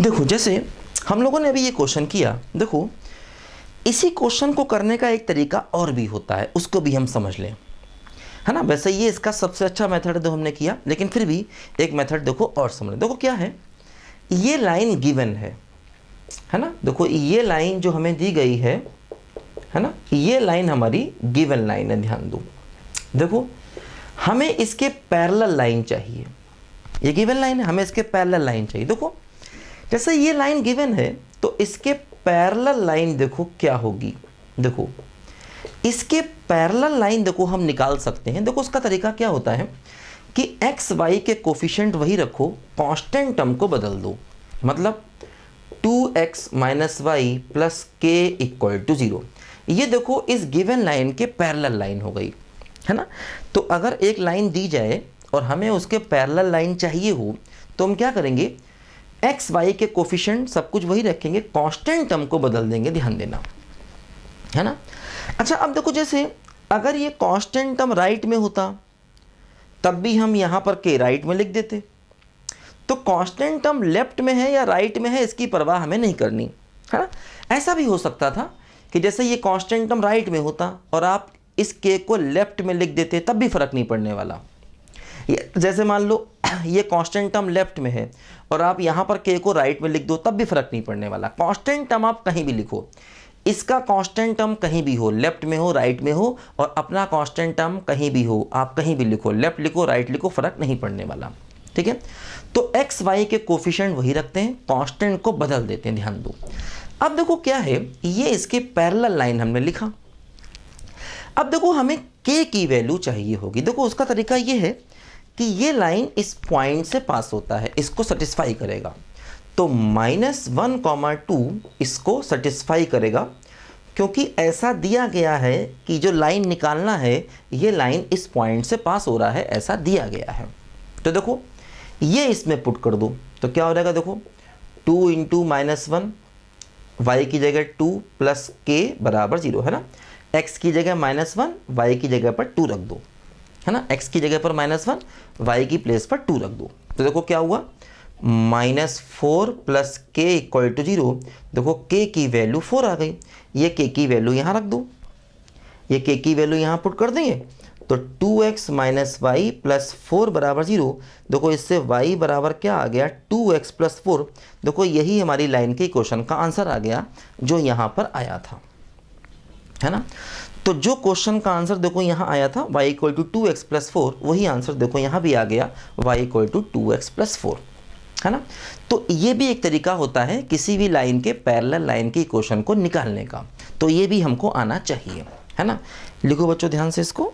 देखो जैसे हम लोगों ने अभी ये क्वेश्चन किया देखो इसी क्वेश्चन को करने का एक तरीका और भी होता है उसको भी हम समझ लें है ना वैसे ये इसका सबसे अच्छा मेथड तो हमने किया लेकिन फिर भी एक मेथड देखो और समझ देखो क्या है ये लाइन गिवन है है ना देखो ये लाइन जो हमें दी गई है है ना ये लाइन हमारी गिवन लाइन है ध्यान दो देखो हमें इसके पैरेलल लाइन चाहिए ये गिवन लाइन है हमें इसके पैरेलल लाइन चाहिए देखो जैसे ये लाइन गिवन है तो इसके पैरल लाइन देखो क्या होगी देखो इसके पैरल लाइन देखो हम निकाल सकते हैं देखो उसका तरीका क्या होता है कि एक्स वाई के कोफिशेंट वही रखो कॉन्स्टेंट टर्म को बदल दो मतलब two x minus y plus k equal to zero ये देखो इस गिवन लाइन के पैरल लाइन हो गई है ना तो अगर एक लाइन दी जाए और हमें उसके पैरल लाइन चाहिए हो तो हम क्या करेंगे एक्स वाई के कोफिशेंट सब कुछ वही रखेंगे कांस्टेंट टर्म को बदल देंगे ध्यान देना है ना अच्छा अब देखो जैसे अगर ये कांस्टेंट टर्म राइट में होता तब भी हम यहाँ पर के राइट में लिख देते तो कांस्टेंट टर्म लेफ्ट में है या राइट में है इसकी परवाह हमें नहीं करनी है ना ऐसा भी हो सकता था कि जैसे ये कॉन्स्टेंट टर्म राइट में होता और आप इस के को लेफ्ट में लिख देते तब भी फ़र्क नहीं पड़ने वाला जैसे मान लो ये कांस्टेंट टर्म लेफ्ट में है और आप यहाँ पर के को राइट में लिख दो तब भी फर्क नहीं पड़ने वाला कांस्टेंट टर्म आप कहीं भी लिखो इसका कांस्टेंट टर्म कहीं भी हो लेफ्ट में हो राइट में हो और अपना कांस्टेंट टर्म कहीं भी हो आप कहीं भी लिखो लेफ्ट लिखो राइट लिखो फर्क नहीं पड़ने वाला ठीक है तो एक्स वाई के कोफिशेंट वही रखते हैं कॉन्स्टेंट को बदल देते हैं ध्यान दो अब देखो क्या है ये इसके पैरल लाइन हमने लिखा अब देखो हमें के की वैल्यू चाहिए होगी देखो उसका तरीका ये है कि ये लाइन इस पॉइंट से पास होता है इसको सेटिस्फाई करेगा तो माइनस वन कॉमा टू इसको सेटिस्फाई करेगा क्योंकि ऐसा दिया गया है कि जो लाइन निकालना है ये लाइन इस पॉइंट से पास हो रहा है ऐसा दिया गया है तो देखो ये इसमें पुट कर दो तो क्या हो जाएगा देखो two into minus one y की जगह टू प्लस के बराबर जीरो है ना एक्स की जगह माइनस वन वाई की जगह पर टू रख दो है ना एक्स की जगह पर माइनस वन वाई की प्लेस पर टू रख दो तो देखो क्या हुआ minus four plus k equal to zero देखो के की वैल्यू फोर आ गई ये के की वैल्यू यहाँ रख दो ये के की वैल्यू यहाँ पुट कर देंगे तो two x minus y plus four बराबर जीरो देखो इससे वाई बराबर क्या आ गया टू एक्स प्लस फोर देखो यही हमारी लाइन के क्वेश्चन का आंसर आ गया जो यहाँ पर आया था है ना तो जो क्वेश्चन का आंसर देखो यहाँ आया था y equal to two x plus four वही आंसर देखो यहाँ भी आ गया y equal to two x plus four है ना तो ये भी एक तरीका होता है किसी भी लाइन के पैरल लाइन के इक्वेशन को निकालने का तो ये भी हमको आना चाहिए है ना लिखो बच्चों ध्यान से इसको